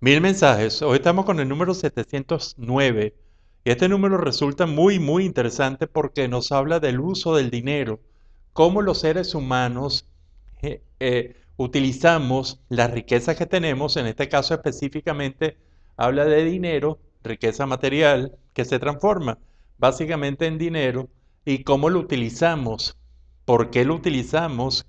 Mil mensajes. Hoy estamos con el número 709. Y este número resulta muy, muy interesante porque nos habla del uso del dinero, cómo los seres humanos eh, eh, utilizamos las riquezas que tenemos, en este caso específicamente habla de dinero, riqueza material, que se transforma básicamente en dinero, y cómo lo utilizamos, por qué lo utilizamos,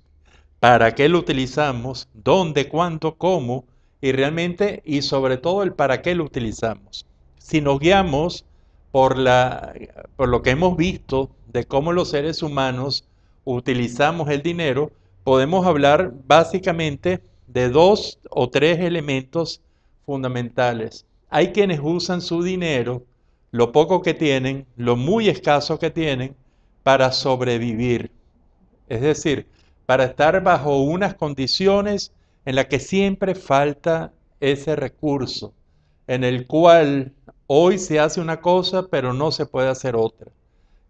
para qué lo utilizamos, dónde, cuánto, cómo y realmente y sobre todo el para qué lo utilizamos. Si nos guiamos por, la, por lo que hemos visto de cómo los seres humanos utilizamos el dinero, podemos hablar básicamente de dos o tres elementos fundamentales. Hay quienes usan su dinero, lo poco que tienen, lo muy escaso que tienen, para sobrevivir. Es decir, para estar bajo unas condiciones en la que siempre falta ese recurso, en el cual hoy se hace una cosa pero no se puede hacer otra.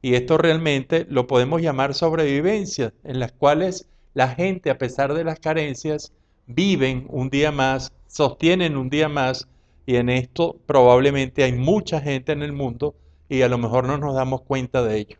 Y esto realmente lo podemos llamar sobrevivencia, en las cuales la gente, a pesar de las carencias, viven un día más, sostienen un día más, y en esto probablemente hay mucha gente en el mundo y a lo mejor no nos damos cuenta de ello.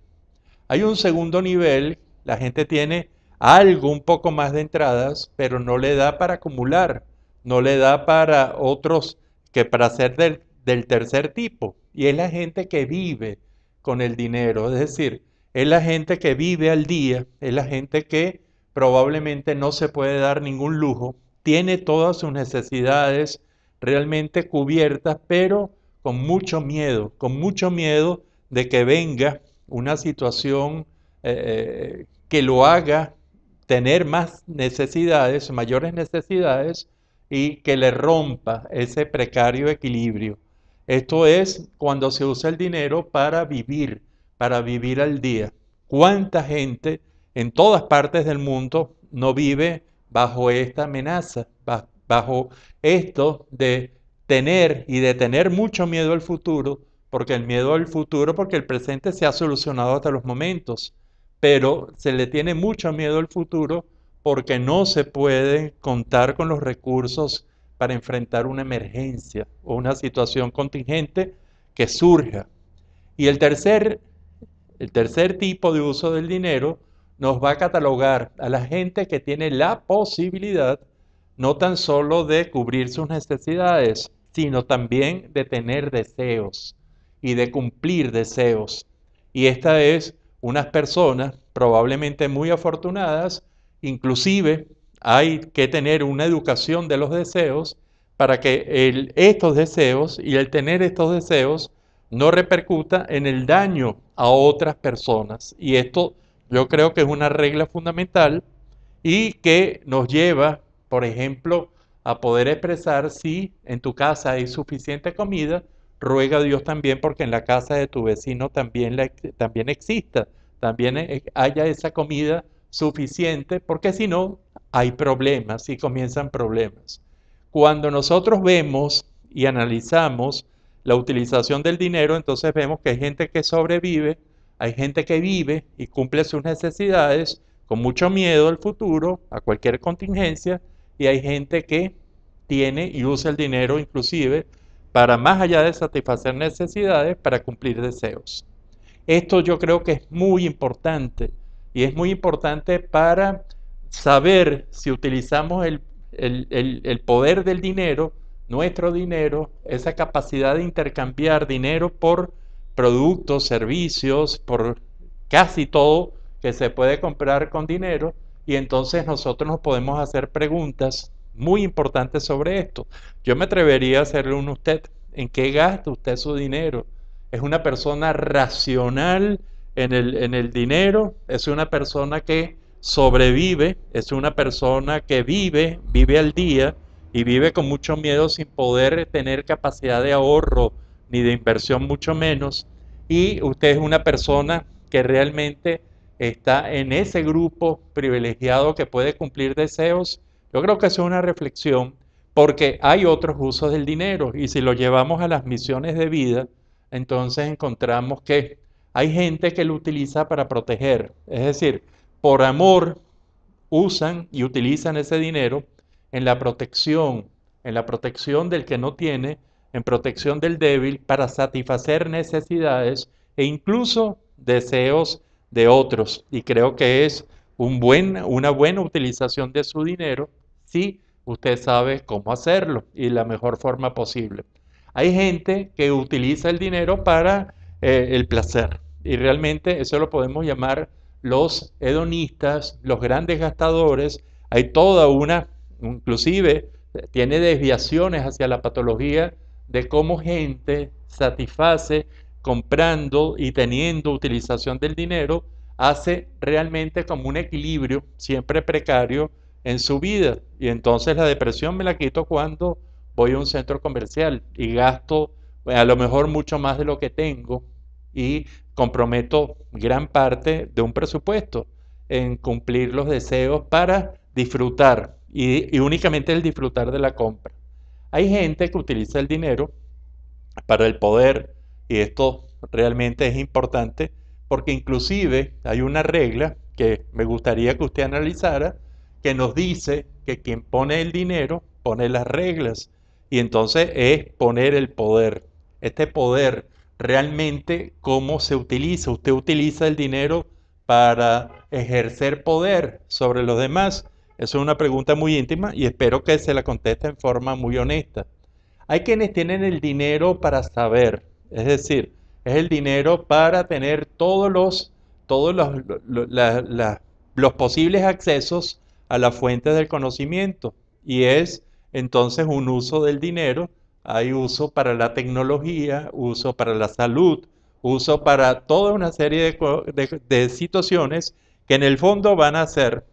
Hay un segundo nivel, la gente tiene algo un poco más de entradas, pero no le da para acumular, no le da para otros que para ser del, del tercer tipo. Y es la gente que vive con el dinero, es decir, es la gente que vive al día, es la gente que probablemente no se puede dar ningún lujo, tiene todas sus necesidades realmente cubiertas, pero con mucho miedo, con mucho miedo de que venga una situación eh, eh, que lo haga tener más necesidades, mayores necesidades, y que le rompa ese precario equilibrio. Esto es cuando se usa el dinero para vivir, para vivir al día. ¿Cuánta gente en todas partes del mundo no vive bajo esta amenaza, bajo esto de tener y de tener mucho miedo al futuro, porque el miedo al futuro, porque el presente se ha solucionado hasta los momentos pero se le tiene mucho miedo al futuro porque no se puede contar con los recursos para enfrentar una emergencia o una situación contingente que surja. Y el tercer, el tercer tipo de uso del dinero nos va a catalogar a la gente que tiene la posibilidad no tan solo de cubrir sus necesidades, sino también de tener deseos y de cumplir deseos. Y esta es unas personas probablemente muy afortunadas, inclusive hay que tener una educación de los deseos para que estos deseos y el tener estos deseos no repercuta en el daño a otras personas. Y esto yo creo que es una regla fundamental y que nos lleva, por ejemplo, a poder expresar si en tu casa hay suficiente comida, ruega a Dios también porque en la casa de tu vecino también, también exista, también e, haya esa comida suficiente, porque si no, hay problemas y comienzan problemas. Cuando nosotros vemos y analizamos la utilización del dinero, entonces vemos que hay gente que sobrevive, hay gente que vive y cumple sus necesidades con mucho miedo al futuro, a cualquier contingencia, y hay gente que tiene y usa el dinero inclusive para más allá de satisfacer necesidades, para cumplir deseos. Esto yo creo que es muy importante y es muy importante para saber si utilizamos el, poder del dinero, nuestro dinero, esa capacidad de intercambiar dinero por productos, servicios, por casi todo que se puede comprar con dinero y entonces nosotros nos podemos hacer preguntas muy importante sobre esto. Yo me atrevería a hacerle un usted. ¿En qué gasta usted su dinero? ¿Es una persona racional en el, en el dinero? ¿Es una persona que sobrevive? ¿Es una persona que vive, vive al día y vive con mucho miedo sin poder tener capacidad de ahorro ni de inversión mucho menos? Y usted es una persona que realmente está en ese grupo privilegiado que puede cumplir deseos yo creo que es una reflexión porque hay otros usos del dinero y si lo llevamos a las misiones de vida, entonces encontramos que hay gente que lo utiliza para proteger, es decir, por amor usan y utilizan ese dinero en la protección, en la protección del que no tiene, en protección del débil, para satisfacer necesidades e incluso deseos de otros. Y creo que es un buen, una buena utilización de su dinero si usted sabe cómo hacerlo y la mejor forma posible. Hay gente que utiliza el dinero para eh, el placer y realmente eso lo podemos llamar los hedonistas, los grandes gastadores. Hay toda una, inclusive eh, tiene desviaciones hacia la patología de cómo gente satisface comprando y teniendo utilización del dinero, hace realmente como un equilibrio siempre precario en su vida. Y entonces la depresión me la quito cuando voy a un centro comercial y gasto eh, a lo mejor mucho más de lo que tengo y comprometo gran parte de un presupuesto en cumplir los deseos para disfrutar y, y únicamente el disfrutar de la compra. Hay gente que utiliza el dinero para el poder y esto realmente es importante porque inclusive hay una regla que me gustaría que usted analizara que nos dice que quien pone el dinero pone las reglas y entonces es poner el poder. Este poder realmente cómo se utiliza. Usted utiliza el dinero para ejercer poder sobre los demás. es una pregunta muy íntima y espero que se la conteste en forma muy honesta. Hay quienes tienen el dinero para saber, es decir, es el dinero para tener todos los, todos los, los posibles accesos a la fuente del conocimiento y es entonces un uso del dinero. Hay uso para la tecnología, uso para la salud, uso para toda una serie de, situaciones que en el fondo van a ser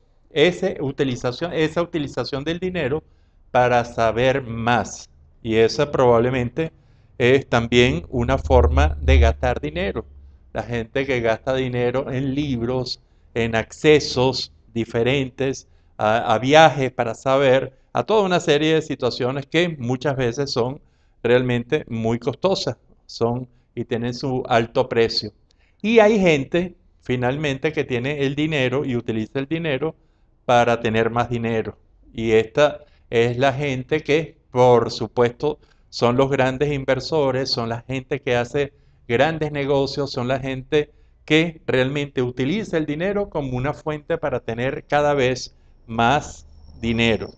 utilización, esa utilización del dinero para saber más. Y esa probablemente es también una forma de gastar dinero. La gente que gasta dinero en libros, en accesos diferentes, a, viajes para saber, a toda una serie de situaciones que muchas veces son realmente muy costosas son, y tienen su alto precio. Y hay gente, finalmente, que tiene el dinero y utiliza el dinero para tener más dinero. Y esta es la gente que, por supuesto, son los grandes inversores, son la gente que hace grandes negocios, son la gente que realmente utiliza el dinero como una fuente para tener cada vez más dinero.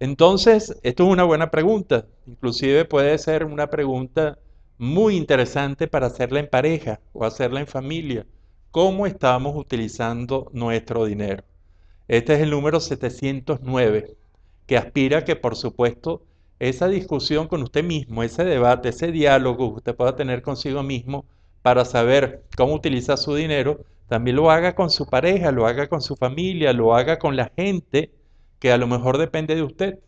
Entonces, esto es una buena pregunta. Inclusive puede ser una pregunta muy interesante para hacerla en pareja o hacerla en familia. ¿Cómo estamos utilizando nuestro dinero? Este es el número 709, que aspira a que, por supuesto, esa discusión con usted mismo, ese debate, ese diálogo que usted pueda tener consigo mismo para saber cómo utiliza su dinero, también lo haga con su pareja, lo haga con su familia, lo haga con la gente que a lo mejor depende de usted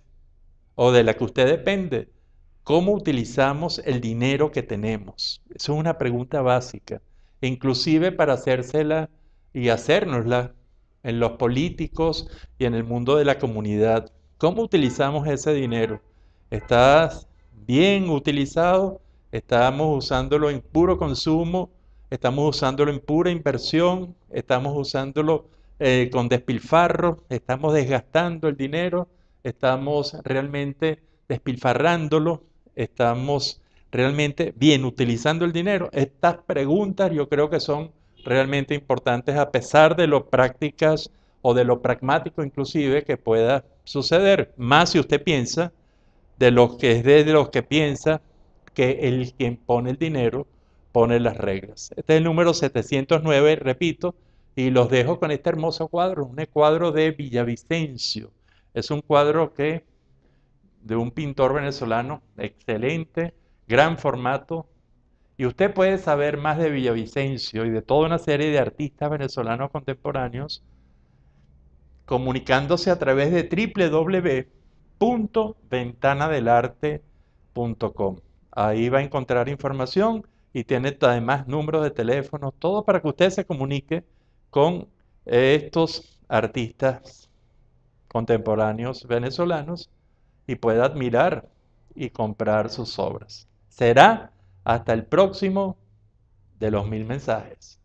o de la que usted depende. ¿Cómo utilizamos el dinero que tenemos? Esa es una pregunta básica, inclusive para hacérsela y hacérnosla en los políticos y en el mundo de la comunidad. ¿Cómo utilizamos ese dinero? ¿Estás bien utilizado? ¿Estamos usándolo en puro consumo? estamos usándolo en pura inversión, estamos usándolo eh, con despilfarro, estamos desgastando el dinero, estamos realmente despilfarrándolo, estamos realmente bien utilizando el dinero. Estas preguntas yo creo que son realmente importantes a pesar de lo prácticas o de lo pragmático inclusive que pueda suceder. Más si usted piensa de lo que es de los que piensa que el quien pone el dinero pone las reglas. Este es el número 709, repito, y los dejo con este hermoso cuadro, un cuadro de Villavicencio. Es un cuadro que de un pintor venezolano excelente, gran formato. Y usted puede saber más de Villavicencio y de toda una serie de artistas venezolanos contemporáneos comunicándose a través de www.ventanadelarte.com. Ahí va a encontrar información y tiene además números de teléfono, todo para que usted se comunique con estos artistas contemporáneos venezolanos y pueda admirar y comprar sus obras. Será hasta el próximo de los mil mensajes.